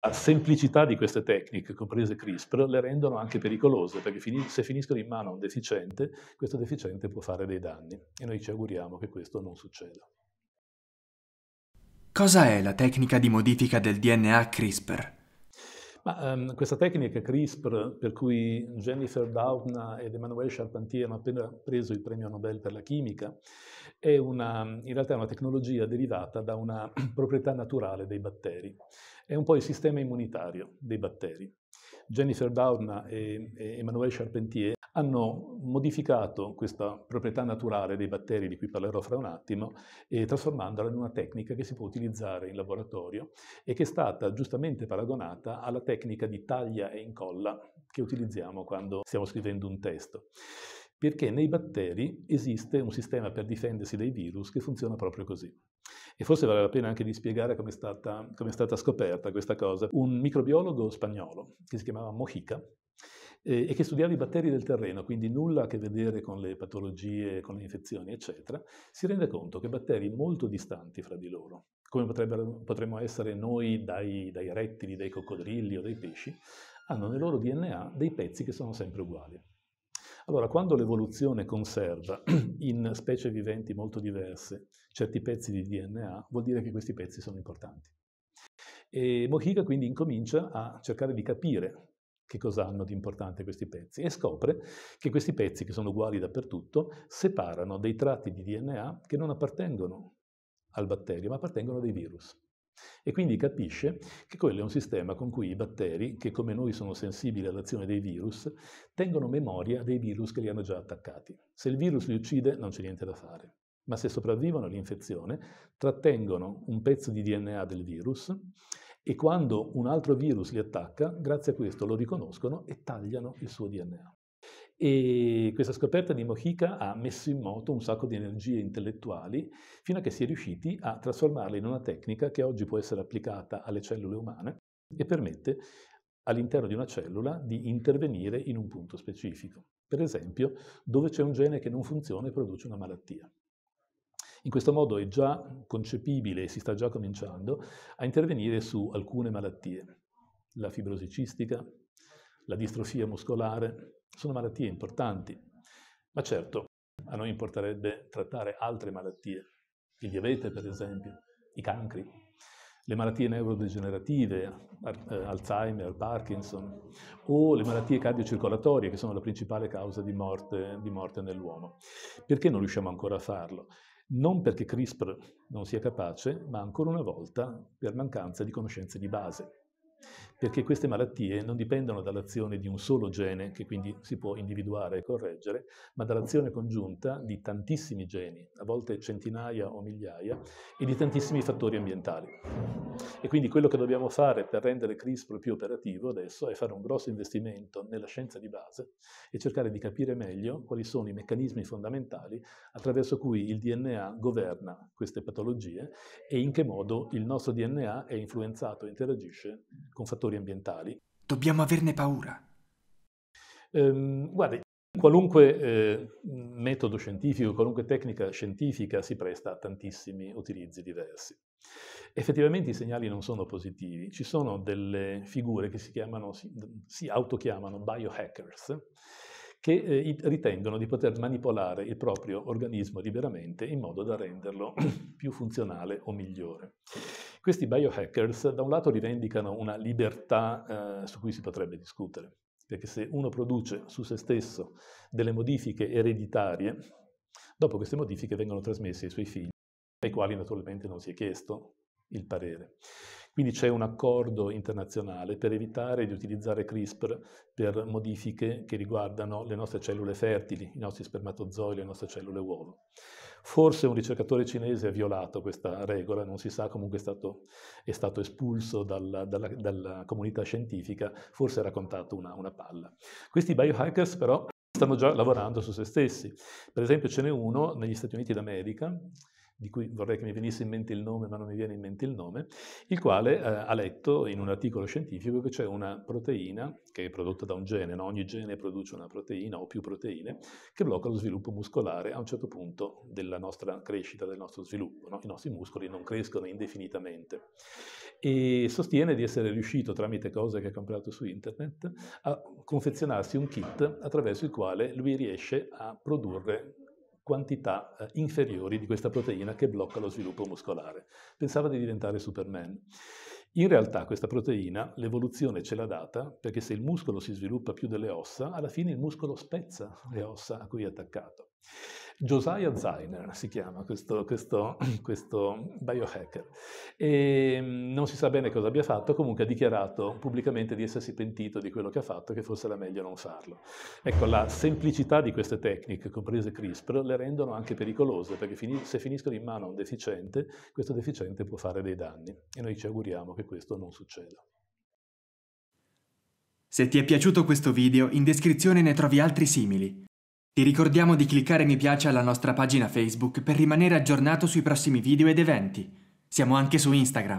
La semplicità di queste tecniche, comprese CRISPR, le rendono anche pericolose, perché se finiscono in mano a un deficiente, questo deficiente può fare dei danni e noi ci auguriamo che questo non succeda. Cosa è la tecnica di modifica del DNA CRISPR? Ma, um, questa tecnica CRISPR, per cui Jennifer Doudna ed Emmanuel Charpentier hanno appena preso il premio Nobel per la chimica, è una, in realtà una tecnologia derivata da una proprietà naturale dei batteri. È un po' il sistema immunitario dei batteri. Jennifer Doudna e, e Emmanuel Charpentier hanno modificato questa proprietà naturale dei batteri, di cui parlerò fra un attimo, eh, trasformandola in una tecnica che si può utilizzare in laboratorio e che è stata giustamente paragonata alla tecnica di taglia e incolla che utilizziamo quando stiamo scrivendo un testo. Perché nei batteri esiste un sistema per difendersi dai virus che funziona proprio così. E forse vale la pena anche di spiegare come è stata, com stata, scoperta questa cosa. Un microbiologo spagnolo, che si chiamava Mojica, e che studiava i batteri del terreno, quindi nulla a che vedere con le patologie, con le infezioni, eccetera, si rende conto che batteri molto distanti fra di loro, come potremmo essere noi dai, dai rettili, dai coccodrilli o dai pesci, hanno nel loro DNA dei pezzi che sono sempre uguali. Allora, quando l'evoluzione conserva in specie viventi molto diverse certi pezzi di DNA, vuol dire che questi pezzi sono importanti. E Mojica quindi incomincia a cercare di capire che cosa hanno di importante questi pezzi e scopre che questi pezzi, che sono uguali dappertutto, separano dei tratti di DNA che non appartengono al batterio, ma appartengono ai virus. E quindi capisce che quello è un sistema con cui i batteri, che come noi sono sensibili all'azione dei virus, tengono memoria dei virus che li hanno già attaccati. Se il virus li uccide non c'è niente da fare, ma se sopravvivono all'infezione, trattengono un pezzo di DNA del virus e quando un altro virus li attacca, grazie a questo lo riconoscono e tagliano il suo DNA. E questa scoperta di Mojica ha messo in moto un sacco di energie intellettuali fino a che si è riusciti a trasformarla in una tecnica che oggi può essere applicata alle cellule umane e permette all'interno di una cellula di intervenire in un punto specifico. Per esempio, dove c'è un gene che non funziona e produce una malattia. In questo modo è già concepibile, si sta già cominciando, a intervenire su alcune malattie. La fibrosi cistica, la distrofia muscolare, sono malattie importanti. Ma certo, a noi importerebbe trattare altre malattie, il diabete per esempio, i cancri, le malattie neurodegenerative, eh, Alzheimer, Parkinson, o le malattie cardiocircolatorie, che sono la principale causa di morte, di morte nell'uomo. Perché non riusciamo ancora a farlo? non perché CRISPR non sia capace, ma ancora una volta per mancanza di conoscenze di base perché queste malattie non dipendono dall'azione di un solo gene, che quindi si può individuare e correggere, ma dall'azione congiunta di tantissimi geni, a volte centinaia o migliaia, e di tantissimi fattori ambientali. E quindi quello che dobbiamo fare per rendere CRISPR più operativo adesso è fare un grosso investimento nella scienza di base e cercare di capire meglio quali sono i meccanismi fondamentali attraverso cui il DNA governa queste patologie e in che modo il nostro DNA è influenzato e interagisce con fattori ambientali. Dobbiamo averne paura. Ehm, guardi, qualunque eh, metodo scientifico, qualunque tecnica scientifica si presta a tantissimi utilizzi diversi. Effettivamente i segnali non sono positivi, ci sono delle figure che si, chiamano, si, si autochiamano biohackers che eh, ritengono di poter manipolare il proprio organismo liberamente in modo da renderlo più funzionale o migliore. Questi biohackers da un lato rivendicano una libertà eh, su cui si potrebbe discutere, perché se uno produce su se stesso delle modifiche ereditarie, dopo queste modifiche vengono trasmesse ai suoi figli, ai quali naturalmente non si è chiesto il parere. Quindi c'è un accordo internazionale per evitare di utilizzare CRISPR per modifiche che riguardano le nostre cellule fertili, i nostri spermatozoi, le nostre cellule uovo. Forse un ricercatore cinese ha violato questa regola, non si sa, comunque è stato, è stato espulso dalla, dalla, dalla, comunità scientifica, forse ha raccontato una, una palla. Questi biohackers però stanno già lavorando su se stessi. Per esempio ce n'è uno negli Stati Uniti d'America di cui vorrei che mi venisse in mente il nome ma non mi viene in mente il nome, il quale eh, ha letto in un articolo scientifico che c'è una proteina che è prodotta da un gene, no? ogni gene produce una proteina o più proteine, che blocca lo sviluppo muscolare a un certo punto della nostra crescita, del nostro sviluppo. No? I nostri muscoli non crescono indefinitamente. E sostiene di essere riuscito, tramite cose che ha comprato su internet, a confezionarsi un kit attraverso il quale lui riesce a produrre quantità eh, inferiori di questa proteina che blocca lo sviluppo muscolare. Pensava di diventare Superman. In realtà questa proteina l'evoluzione ce l'ha data perché se il muscolo si sviluppa più delle ossa, alla fine il muscolo spezza le ossa a cui è attaccato. Josiah Zainer si chiama questo, questo, questo biohacker e ehm, non si sa bene cosa abbia fatto, comunque ha dichiarato pubblicamente di essersi pentito di quello che ha fatto e che forse era meglio non farlo. Ecco, la semplicità di queste tecniche, comprese CRISPR, le rendono anche pericolose perché se finiscono in mano a un deficiente, questo deficiente può fare dei danni e noi ci auguriamo che questo non succeda. Se ti è piaciuto questo video, in descrizione ne trovi altri simili. Ti ricordiamo di cliccare mi piace alla nostra pagina Facebook per rimanere aggiornato sui prossimi video ed eventi. Siamo anche su Instagram.